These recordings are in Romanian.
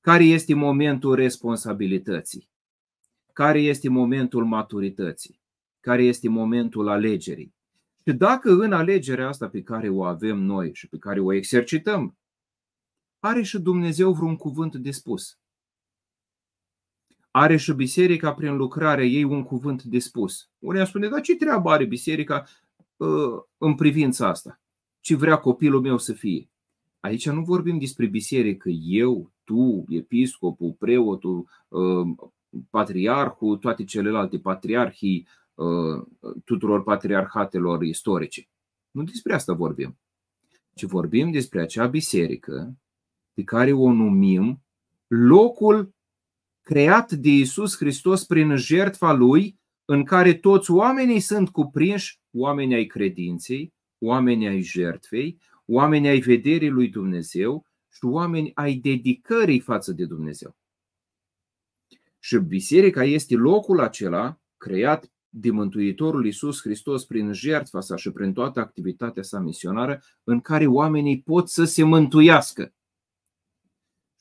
care este momentul responsabilității, care este momentul maturității, care este momentul alegerii. Și dacă în alegerea asta pe care o avem noi și pe care o exercităm, are și Dumnezeu vreun cuvânt de spus. Are și biserica prin lucrarea ei un cuvânt de spus. Unii spune, dar ce treabă are biserica uh, în privința asta? Ce vrea copilul meu să fie? Aici nu vorbim despre biserică. Eu, tu, episcopul, preotul, uh, patriarhul, toate celelalte patriarhii uh, tuturor patriarhatelor istorice. Nu despre asta vorbim, ci vorbim despre acea biserică pe care o numim locul creat de Isus Hristos prin jertfa lui, în care toți oamenii sunt cuprinși, oamenii ai credinței, oamenii ai jertfei, oameni ai vederii lui Dumnezeu și oameni ai dedicării față de Dumnezeu. Și biserica este locul acela creat de Mântuitorul Iisus Hristos prin jertfa sa și prin toată activitatea sa misionară, în care oamenii pot să se mântuiască.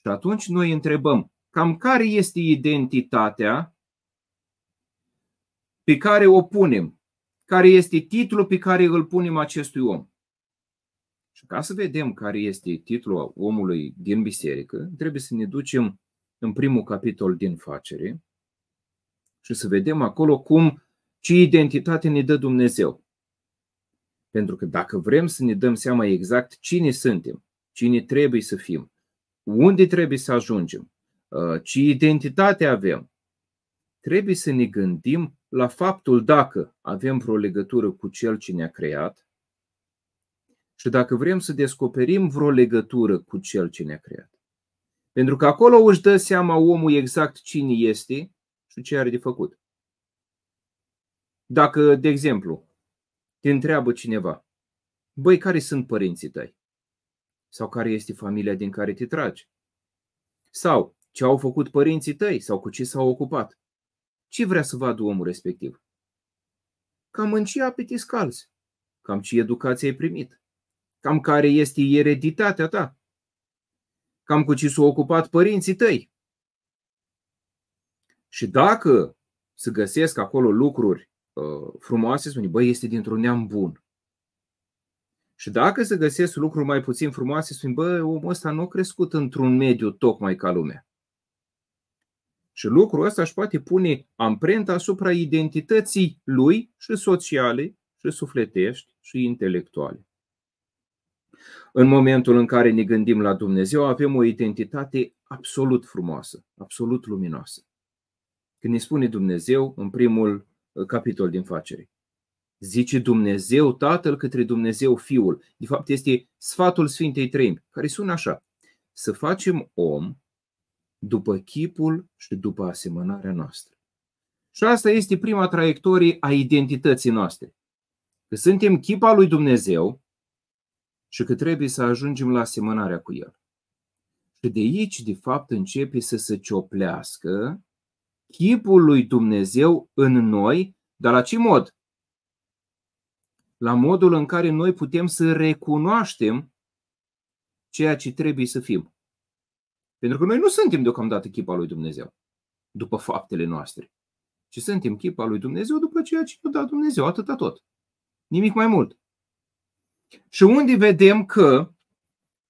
Și atunci noi întrebăm, cam care este identitatea pe care o punem? Care este titlul pe care îl punem acestui om? Și ca să vedem care este titlul omului din biserică, trebuie să ne ducem în primul capitol din facere și să vedem acolo cum, ce identitate ne dă Dumnezeu. Pentru că dacă vrem să ne dăm seama exact cine suntem, cine trebuie să fim, unde trebuie să ajungem, uh, ce identitate avem, trebuie să ne gândim la faptul dacă avem vreo legătură cu Cel ce ne-a creat și dacă vrem să descoperim vreo legătură cu Cel ce ne-a creat. Pentru că acolo își dă seama omul exact cine este și ce are de făcut. Dacă, de exemplu, te întreabă cineva, băi, care sunt părinții tăi? Sau care este familia din care te tragi? Sau ce au făcut părinții tăi sau cu ce s-au ocupat? Ce vrea să vadă omul respectiv? Cam în ce apetiți calzi? Cam ce educație ai primit? cam care este ereditatea ta, cam cu ce s-au ocupat părinții tăi. Și dacă se găsesc acolo lucruri uh, frumoase, spune, băi, este dintr-un neam bun. Și dacă se găsesc lucruri mai puțin frumoase, spune, băi omul ăsta nu a crescut într-un mediu tocmai ca lumea. Și lucrul ăsta își poate pune amprenta asupra identității lui și sociale, și sufletești, și intelectuale. În momentul în care ne gândim la Dumnezeu, avem o identitate absolut frumoasă, absolut luminoasă. Când ne spune Dumnezeu în primul uh, capitol din facere, zice Dumnezeu Tatăl către Dumnezeu Fiul. De fapt, este sfatul Sfintei Treimi, care sună așa. Să facem om după chipul și după asemănarea noastră. Și asta este prima traiectorie a identității noastre. Că suntem chipa lui Dumnezeu, și că trebuie să ajungem la asemănarea cu El. Și de aici, de fapt, începe să se cioplească chipul lui Dumnezeu în noi, dar la ce mod? La modul în care noi putem să recunoaștem ceea ce trebuie să fim. Pentru că noi nu suntem deocamdată chipa lui Dumnezeu, după faptele noastre, ci suntem chipa lui Dumnezeu după ceea ce ne-a dat Dumnezeu, atâta tot. Nimic mai mult. Și unde vedem că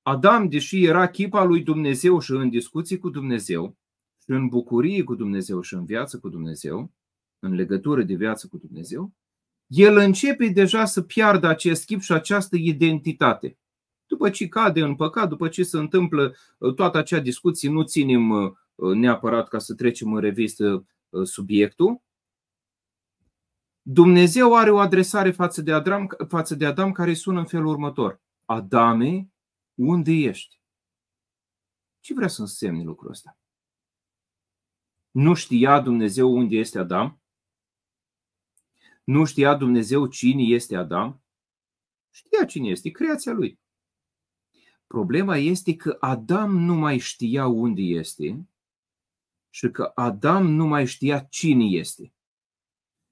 Adam, deși era chipa lui Dumnezeu și în discuții cu Dumnezeu, și în bucurie cu Dumnezeu și în viață cu Dumnezeu, în legătură de viață cu Dumnezeu, el începe deja să piardă acest chip și această identitate. După ce cade în păcat, după ce se întâmplă uh, toată acea discuție, nu ținem uh, neapărat ca să trecem în revistă uh, subiectul, Dumnezeu are o adresare față de, Adam, față de Adam care sună în felul următor. Adame, unde ești? Ce vrea să însemne lucrul ăsta? Nu știa Dumnezeu unde este Adam? Nu știa Dumnezeu cine este Adam? Știa cine este, creația lui. Problema este că Adam nu mai știa unde este și că Adam nu mai știa cine este.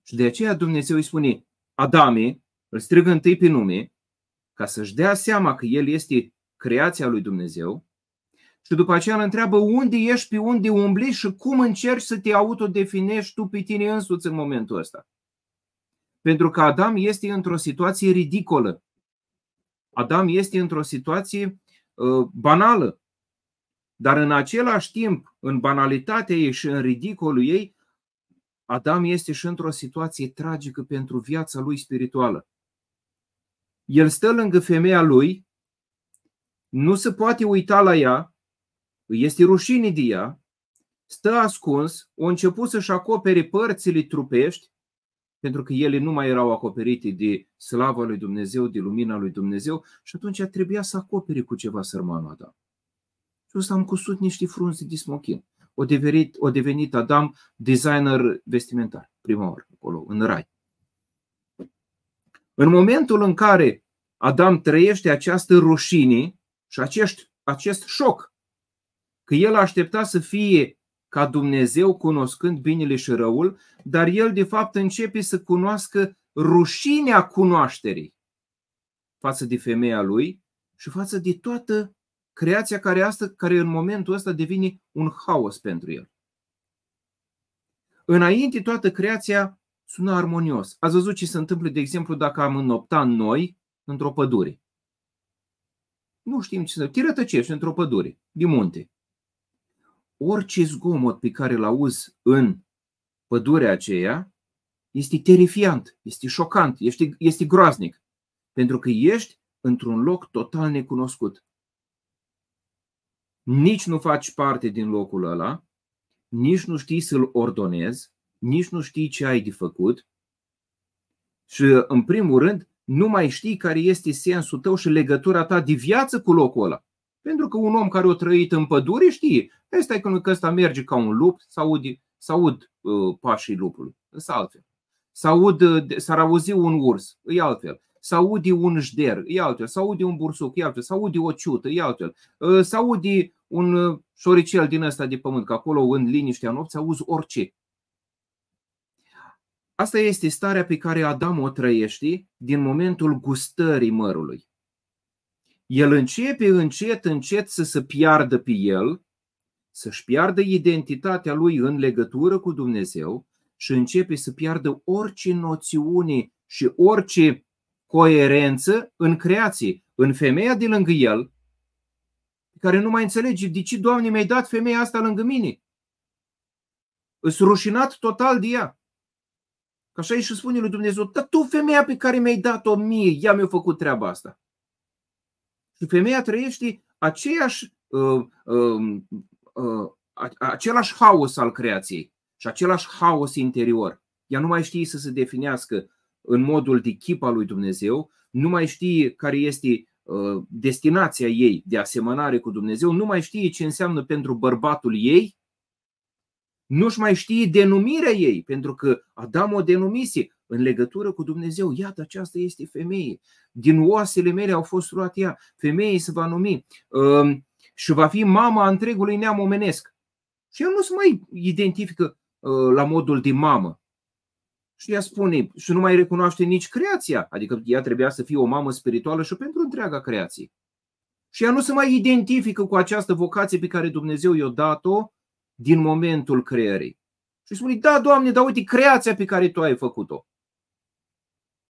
Și de aceea Dumnezeu îi spune, Adame, îl strigă întâi pe nume, ca să-și dea seama că el este creația lui Dumnezeu, și după aceea îl întreabă unde ești, pe unde umbli și cum încerci să te autodefinești tu pe tine însuți în momentul ăsta. Pentru că Adam este într-o situație ridicolă. Adam este într-o situație uh, banală. Dar în același timp, în banalitatea ei și în ridicolul ei, Adam este și într-o situație tragică pentru viața lui spirituală. El stă lângă femeia lui, nu se poate uita la ea, îi este rușine de ea, stă ascuns, a început să-și acopere părțile trupești, pentru că ele nu mai erau acoperite de slava lui Dumnezeu, de lumina lui Dumnezeu, și atunci trebuia să acopere cu ceva sărmanul Adam. Și ăsta am cusut niște frunze de smochin o devenit, o devenit Adam designer vestimentar, prima oară, acolo, în rai. În momentul în care Adam trăiește această rușine și acest, acest șoc, că el aștepta să fie ca Dumnezeu cunoscând binele și răul, dar el de fapt începe să cunoască rușinea cunoașterii față de femeia lui și față de toată creația care, asta, care în momentul ăsta devine un haos pentru el. Înainte toată creația sună armonios. Ați văzut ce se întâmplă, de exemplu, dacă am înnopta noi într-o pădure. Nu știm ce se întâmplă. Te rătăcești într-o pădure, din munte. Orice zgomot pe care îl auzi în pădurea aceea este terifiant, este șocant, este, este groaznic. Pentru că ești într-un loc total necunoscut nici nu faci parte din locul ăla, nici nu știi să-l ordonezi, nici nu știi ce ai de făcut și, în primul rând, nu mai știi care este sensul tău și legătura ta de viață cu locul ăla. Pentru că un om care a trăit în pădure știe, ăsta e că ăsta merge ca un lup, să aud, să aud uh, pașii lupului, să altfel. Să aud, uh, s-ar auzi un urs, e altfel. Să audi un jder, e altfel. Să audi un bursuc, e altfel. Să audi o ciută, e altfel. Uh, să audi un uh, șoricel din ăsta de pământ, că acolo în liniștea nopții auzi orice. Asta este starea pe care Adam o trăiește din momentul gustării mărului. El începe încet, încet să se piardă pe el, să-și piardă identitatea lui în legătură cu Dumnezeu și începe să piardă orice noțiune și orice coerență în creație, în femeia de lângă el, care nu mai înțelege de ce, Doamne, mi-ai dat femeia asta lângă mine. Îs rușinat total de ea. Că așa e și spune lui Dumnezeu, dar tu femeia pe care mi-ai dat-o mie, ea mi-a făcut treaba asta. Și femeia trăiește aceeași, uh, um, uh, uh, același haos al creației și același haos interior. Ea nu mai știe să se definească în modul de chip al lui Dumnezeu, nu mai știe care este Uh, destinația ei de asemănare cu Dumnezeu, nu mai știe ce înseamnă pentru bărbatul ei, nu-și mai știe denumirea ei, pentru că Adam o denumise în legătură cu Dumnezeu. Iată, aceasta este femeie. Din oasele mele au fost luate ea. Femeie se va numi uh, și va fi mama întregului neam omenesc. Și el nu se mai identifică uh, la modul de mamă, și ea spune, și nu mai recunoaște nici creația, adică ea trebuia să fie o mamă spirituală și pentru întreaga creație. Și ea nu se mai identifică cu această vocație pe care Dumnezeu i-a dat-o din momentul creării. Și spune, da, Doamne, dar uite creația pe care Tu ai făcut-o.